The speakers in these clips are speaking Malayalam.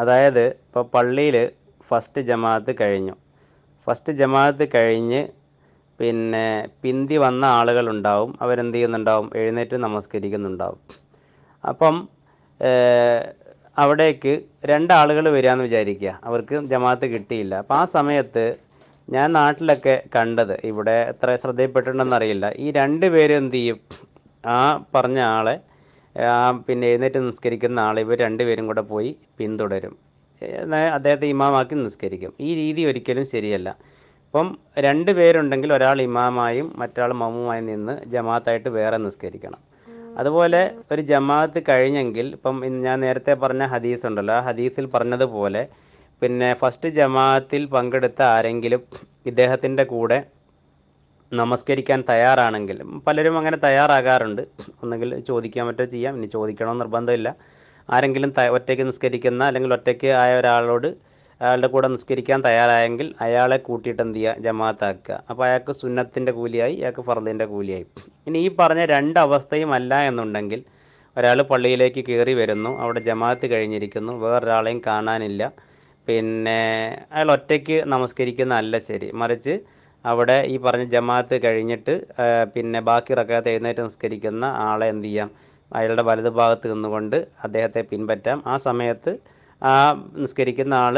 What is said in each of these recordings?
അതായത് ഇപ്പോൾ പള്ളിയിൽ ഫസ്റ്റ് ജമാഅത്ത് കഴിഞ്ഞു ഫസ്റ്റ് ജമാഅത്ത് കഴിഞ്ഞ് പിന്നെ പിന്തി വന്ന ആളുകളുണ്ടാവും അവരെന്ത് ചെയ്യുന്നുണ്ടാവും എഴുന്നേറ്റ് നമസ്കരിക്കുന്നുണ്ടാവും അപ്പം അവിടേക്ക് രണ്ടാളുകൾ വരികയെന്ന് വിചാരിക്കുക അവർക്ക് ജമാഅത്ത് കിട്ടിയില്ല അപ്പം ആ സമയത്ത് ഞാൻ നാട്ടിലൊക്കെ കണ്ടത് ഇവിടെ എത്ര ശ്രദ്ധയിൽപ്പെട്ടിട്ടുണ്ടെന്നറിയില്ല ഈ രണ്ട് പേര് ചെയ്യും ആ പറഞ്ഞ ആളെ പിന്നെ എഴുന്നേറ്റ് നിസ്കരിക്കുന്ന ആൾ ഇവർ രണ്ടുപേരും കൂടെ പോയി പിന്തുടരും അദ്ദേഹത്തെ ഇമാമാക്കി നിസ്കരിക്കും ഈ രീതി ഒരിക്കലും ശരിയല്ല ഇപ്പം രണ്ട് പേരുണ്ടെങ്കിൽ ഒരാൾ ഇമാമായും മറ്റാൾ മമ്മുമായി നിന്ന് ജമാഅത്തായിട്ട് വേറെ നിസ്കരിക്കണം അതുപോലെ ഒരു ജമാഅത്ത് കഴിഞ്ഞെങ്കിൽ ഇപ്പം ഞാൻ നേരത്തെ പറഞ്ഞ ഹദീസ് ഉണ്ടല്ലോ ആ ഹദീസിൽ പറഞ്ഞതുപോലെ പിന്നെ ഫസ്റ്റ് ജമാഅത്തിൽ പങ്കെടുത്ത ആരെങ്കിലും ഇദ്ദേഹത്തിൻ്റെ കൂടെ നമസ്കരിക്കാൻ തയ്യാറാണെങ്കിൽ പലരും അങ്ങനെ തയ്യാറാകാറുണ്ട് ഒന്നെങ്കിൽ ചോദിക്കാൻ പറ്റോ ചെയ്യാം ഇനി ചോദിക്കണമെന്ന് നിർബന്ധമില്ല ആരെങ്കിലും ഒറ്റയ്ക്ക് നിസ്കരിക്കുന്ന അല്ലെങ്കിൽ ഒറ്റയ്ക്ക് ആയ ഒരാളോട് അയാളുടെ കൂടെ നിസ്കരിക്കാൻ തയ്യാറായെങ്കിൽ അയാളെ കൂട്ടിയിട്ട് എന്ത് ചെയ്യുക ജമാഅത്താക്കുക അപ്പോൾ അയാൾക്ക് സുന്നത്തിൻ്റെ കൂലിയായി അയാൾക്ക് ഫർദിൻ്റെ കൂലിയായി ഇനി ഈ പറഞ്ഞ രണ്ട് അല്ല എന്നുണ്ടെങ്കിൽ ഒരാൾ പള്ളിയിലേക്ക് കയറി വരുന്നു അവിടെ ജമാഅത്ത് കഴിഞ്ഞിരിക്കുന്നു വേറൊരാളെയും കാണാനില്ല പിന്നെ അയാൾ ഒറ്റയ്ക്ക് നമസ്കരിക്കുന്ന അല്ല ശരി മറിച്ച് അവിടെ ഈ പറഞ്ഞ ജമാഅത്ത് കഴിഞ്ഞിട്ട് പിന്നെ ബാക്കി റക്കാത്ത് എഴുന്നേറ്റ് നിസ്കരിക്കുന്ന ആളെ എന്ത് ചെയ്യാം അയാളുടെ വലതുഭാഗത്ത് ഭാഗത്ത് നിന്നുകൊണ്ട് അദ്ദേഹത്തെ പിൻപറ്റാം ആ സമയത്ത് ആ നിസ്കരിക്കുന്ന ആൾ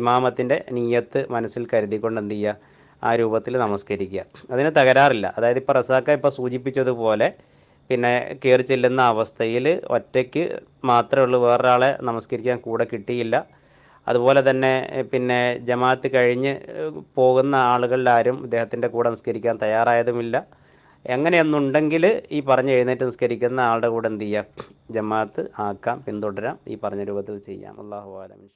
ഇമാമത്തിൻ്റെ നീയത്ത് മനസ്സിൽ കരുതിക്കൊണ്ട് എന്ത് ചെയ്യുക ആ രൂപത്തിൽ നമസ്കരിക്കുക അതിന് തകരാറില്ല അതായത് ഇപ്പോൾ റസാക്ക ഇപ്പോൾ സൂചിപ്പിച്ചതുപോലെ പിന്നെ കയറി ചെല്ലുന്ന അവസ്ഥയിൽ ഒറ്റയ്ക്ക് മാത്രമേ ഉള്ളൂ വേറൊരാളെ നമസ്കരിക്കാൻ കൂടെ കിട്ടിയില്ല അതുപോലെ തന്നെ പിന്നെ ജമാഅത്ത് കഴിഞ്ഞ് പോകുന്ന ആളുകളിലാരും ഇദ്ദേഹത്തിൻ്റെ കൂടെ നിസ്കരിക്കാൻ തയ്യാറായതുമില്ല എങ്ങനെയൊന്നുണ്ടെങ്കിൽ ഈ പറഞ്ഞ എഴുന്നേറ്റ് നിസ്കരിക്കുന്ന ആളുടെ കൂടെ എന്ത് ചെയ്യാം ജമാഅത്ത് ആക്കാം പിന്തുടരാം ഈ പറഞ്ഞ രൂപത്തിൽ ചെയ്യാം അള്ളാഹു ആലമിഷ്